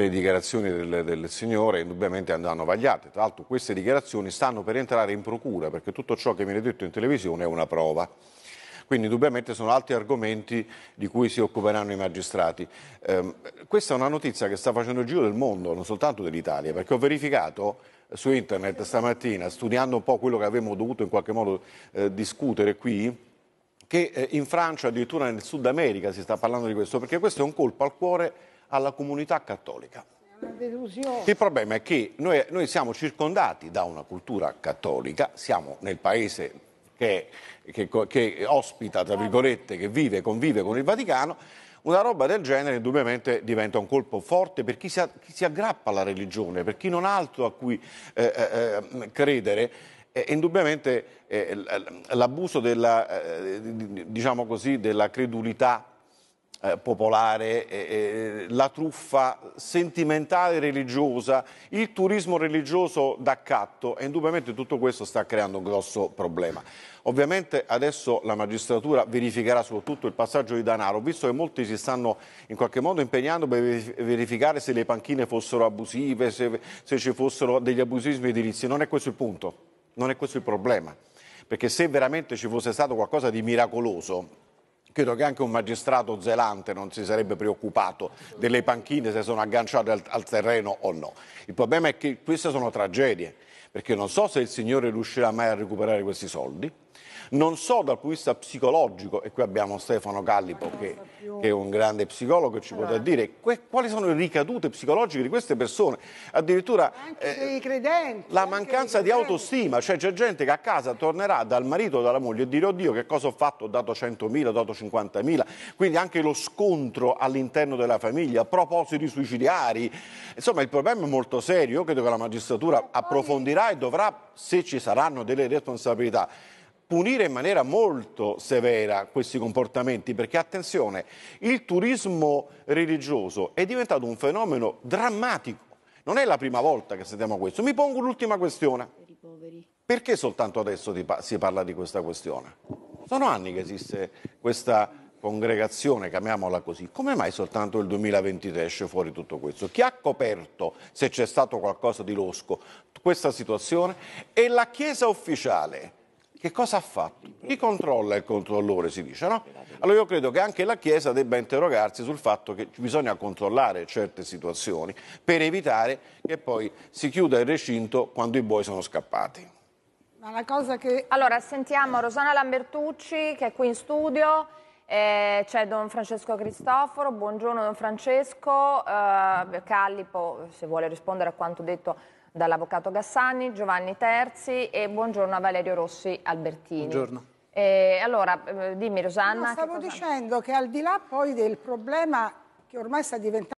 le dichiarazioni del, del signore indubbiamente andranno vagliate. Tra l'altro queste dichiarazioni stanno per entrare in procura perché tutto ciò che viene detto in televisione è una prova. Quindi indubbiamente sono altri argomenti di cui si occuperanno i magistrati. Eh, questa è una notizia che sta facendo il giro del mondo, non soltanto dell'Italia, perché ho verificato eh, su internet stamattina, studiando un po' quello che avremmo dovuto in qualche modo eh, discutere qui, che eh, in Francia, addirittura nel Sud America si sta parlando di questo, perché questo è un colpo al cuore alla comunità cattolica. Il problema è che noi, noi, siamo circondati da una cultura cattolica, siamo nel paese che, che, che ospita, tra virgolette, che vive, e convive con il Vaticano, una roba del genere indubbiamente diventa un colpo forte per chi si, chi si aggrappa alla religione, per chi non ha altro a cui eh, eh, ehm, credere. Eh, indubbiamente l'abuso della, eh, diciamo così, della credulità eh, popolare, eh, eh, la truffa sentimentale e religiosa, il turismo religioso d'accatto e indubbiamente tutto questo sta creando un grosso problema. Ovviamente adesso la magistratura verificherà soprattutto il passaggio di denaro, visto che molti si stanno in qualche modo impegnando per verificare se le panchine fossero abusive, se, se ci fossero degli abusismi edilizi. Non è questo il punto, non è questo il problema, perché se veramente ci fosse stato qualcosa di miracoloso, Credo che anche un magistrato zelante non si sarebbe preoccupato delle panchine se sono agganciate al, al terreno o no. Il problema è che queste sono tragedie, perché non so se il signore riuscirà mai a recuperare questi soldi non so dal punto di vista psicologico, e qui abbiamo Stefano Callipo che, che è un grande psicologo, ci allora. potrà dire que, quali sono le ricadute psicologiche di queste persone. Addirittura eh, credenti, la mancanza di autostima, cioè c'è gente che a casa tornerà dal marito o dalla moglie e dire oddio che cosa ho fatto, ho dato 100.000, ho dato 50.000, quindi anche lo scontro all'interno della famiglia, propositi suicidiari, Insomma il problema è molto serio, io credo che la magistratura approfondirà e dovrà, se ci saranno delle responsabilità, punire in maniera molto severa questi comportamenti, perché attenzione, il turismo religioso è diventato un fenomeno drammatico. Non è la prima volta che sentiamo questo. Mi pongo l'ultima questione. Perché soltanto adesso si parla di questa questione? Sono anni che esiste questa congregazione, chiamiamola così. Come mai soltanto il 2023 esce fuori tutto questo? Chi ha coperto, se c'è stato qualcosa di losco, questa situazione? E la Chiesa ufficiale che cosa ha fatto? Chi controlla il controllore, si dice, no? Allora io credo che anche la Chiesa debba interrogarsi sul fatto che bisogna controllare certe situazioni per evitare che poi si chiuda il recinto quando i buoi sono scappati. Che... Allora, sentiamo Rosana Lambertucci che è qui in studio, eh, c'è Don Francesco Cristoforo, buongiorno Don Francesco, eh, Callipo se vuole rispondere a quanto detto dall'avvocato Gassani, Giovanni Terzi e buongiorno a Valerio Rossi Albertini. Buongiorno. Eh, allora, dimmi Rosanna. No, stavo che dicendo che al di là poi del problema che ormai sta diventando